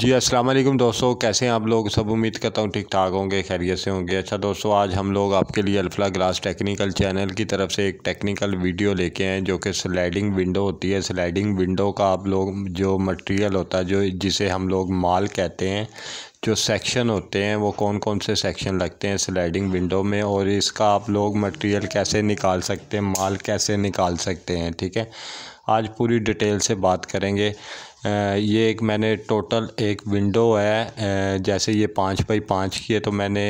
जी अस्सलाम वालेकुम दोस्तों कैसे हैं आप लोग सब उम्मीद करता हूँ ठीक ठाक होंगे खैरियत से होंगे अच्छा दोस्तों आज हम लोग आपके लिए अल्फला ग्लास टेक्निकल चैनल की तरफ से एक टेक्निकल वीडियो लेके आए जो कि स्लाइडिंग विंडो होती है स्लाइडिंग विंडो का आप लोग जो मटेरियल होता है जो जिसे हम लोग माल कहते हैं जो सेक्शन होते हैं वो कौन कौन से सेक्शन लगते हैं स्लाइडिंग विंडो में और इसका आप लोग मटेरियल कैसे निकाल सकते हैं माल कैसे निकाल सकते हैं ठीक है आज पूरी डिटेल से बात करेंगे ये एक मैंने टोटल एक विंडो है जैसे ये पाँच बाई पाँच की है तो मैंने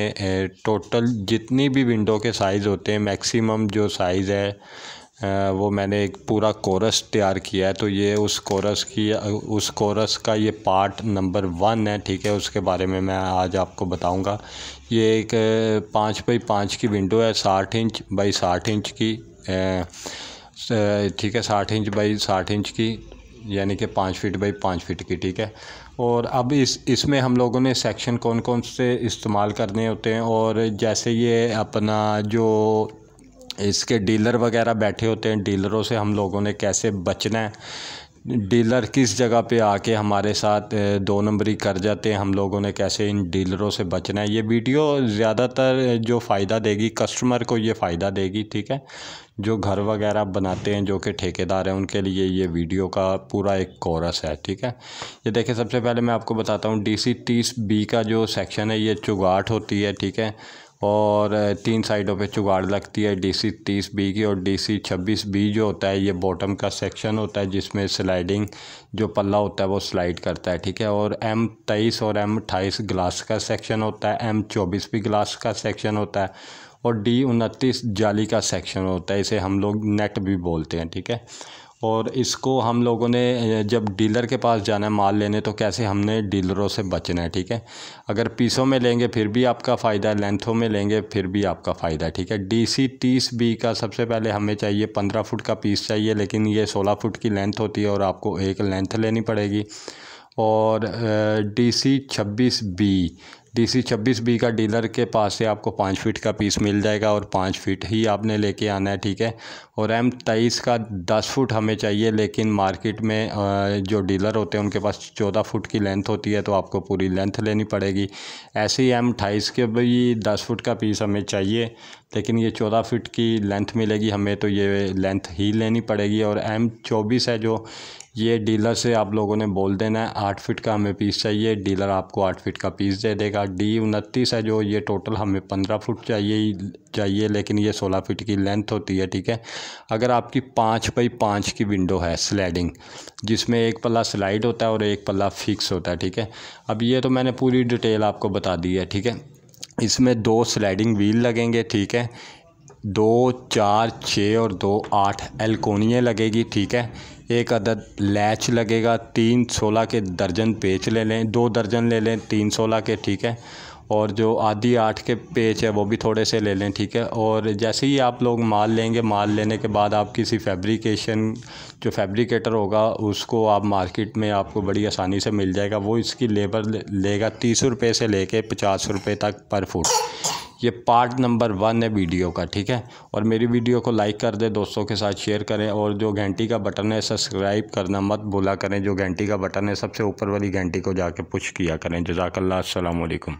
टोटल जितनी भी विंडो के साइज़ होते हैं मैक्सिमम जो साइज़ है वो मैंने एक पूरा कोरस तैयार किया है तो ये उस कोरस की उस कोरस का ये पार्ट नंबर वन है ठीक है उसके बारे में मैं आज आपको बताऊंगा ये एक पाँच बाई पाँच की विंडो है साठ इंच बाई साठ इंच की ठीक है साठ इंच बाई साठ इंच की यानी कि पाँच फीट बाई पाँच फीट की ठीक है और अब इस इसमें हम लोगों ने सेक्शन कौन कौन से इस्तेमाल करने होते हैं और जैसे ये अपना जो इसके डीलर वगैरह बैठे होते हैं डीलरों से हम लोगों ने कैसे बचना है डीलर किस जगह पे आके हमारे साथ दो नंबरी कर जाते हैं हम लोगों ने कैसे इन डीलरों से बचना है ये वीडियो ज़्यादातर जो फ़ायदा देगी कस्टमर को ये फ़ायदा देगी ठीक है जो घर वगैरह बनाते हैं जो कि ठेकेदार हैं उनके लिए ये वीडियो का पूरा एक कोरस है ठीक है ये देखिए सबसे पहले मैं आपको बताता हूँ डी सी तीस बी का जो सेक्शन है ये चुगाट होती है ठीक है और तीन साइडों पे चुगाड़ लगती है डीसी तीस बी की और डीसी छब्बीस बी जो होता है ये बॉटम का सेक्शन होता है जिसमें स्लाइडिंग जो पल्ला होता है वो स्लाइड करता है ठीक है और एम तेईस और एम अट्ठाईस ग्लास का सेक्शन होता है एम चौबीस भी ग्लास का सेक्शन होता है और डी उनतीस जाली का सेक्शन होता है इसे हम लोग नेट भी बोलते हैं ठीक है और इसको हम लोगों ने जब डीलर के पास जाना है माल लेने तो कैसे हमने डीलरों से बचना है ठीक है अगर पीसों में लेंगे फिर भी आपका फ़ायदा है लेंथों में लेंगे फिर भी आपका फ़ायदा है ठीक है डी सी तीस बी का सबसे पहले हमें चाहिए पंद्रह फुट का पीस चाहिए लेकिन ये सोलह फुट की लेंथ होती है और आपको एक लेंथ लेनी पड़ेगी और डी सी छब्बीस बी डीसी बी का डीलर के पास से आपको पाँच फीट का पीस मिल जाएगा और पाँच फीट ही आपने लेके आना है ठीक है और एम तेईस का दस फुट हमें चाहिए लेकिन मार्केट में जो डीलर होते हैं उनके पास चौदह फुट की लेंथ होती है तो आपको पूरी लेंथ लेनी पड़ेगी ऐसे ही एम अठाईस के भी दस फुट का पीस हमें चाहिए लेकिन ये चौदह फुट की लेंथ मिलेगी हमें तो ये लेंथ ही लेनी पड़ेगी और एम चौबीस है जो ये डीलर से आप लोगों ने बोल देना है आठ फिट का हमें पीस चाहिए डीलर आपको आठ फिट का पीस दे देगा या डी उनतीस है जो ये टोटल हमें पंद्रह फुट चाहिए चाहिए लेकिन ये सोलह फिट की लेंथ होती है ठीक है अगर आपकी पाँच बाई पाँच की विंडो है स्लाइडिंग जिसमें एक पल्ला स्लाइड होता है और एक पल्ला फिक्स होता है ठीक है अब ये तो मैंने पूरी डिटेल आपको बता दी है ठीक है इसमें दो स्लाइडिंग व्हील लगेंगे ठीक है दो चार छः और दो आठ एलकोनियाँ लगेगी ठीक है एक अदद लैच लगेगा तीन सोलह के दर्जन पेच ले लें दो दर्जन ले लें तीन सोलह के ठीक है और जो आधी आठ के पेच है वो भी थोड़े से ले लें ठीक है और जैसे ही आप लोग माल लेंगे माल लेने के बाद आप किसी फैब्रिकेशन जो फैब्रिकेटर होगा उसको आप मार्केट में आपको बड़ी आसानी से मिल जाएगा वो इसकी लेबर लेगा तीस रुपये से लेके पचास रुपये तक पर फुट ये पार्ट नंबर वन है वीडियो का ठीक है और मेरी वीडियो को लाइक कर दें दोस्तों के साथ शेयर करें और जो घंटी का बटन है सब्सक्राइब करना मत भूला करें जो घंटी का बटन है सबसे ऊपर वाली घंटी को जाके पुश किया करें जजाकल्ला असलकुम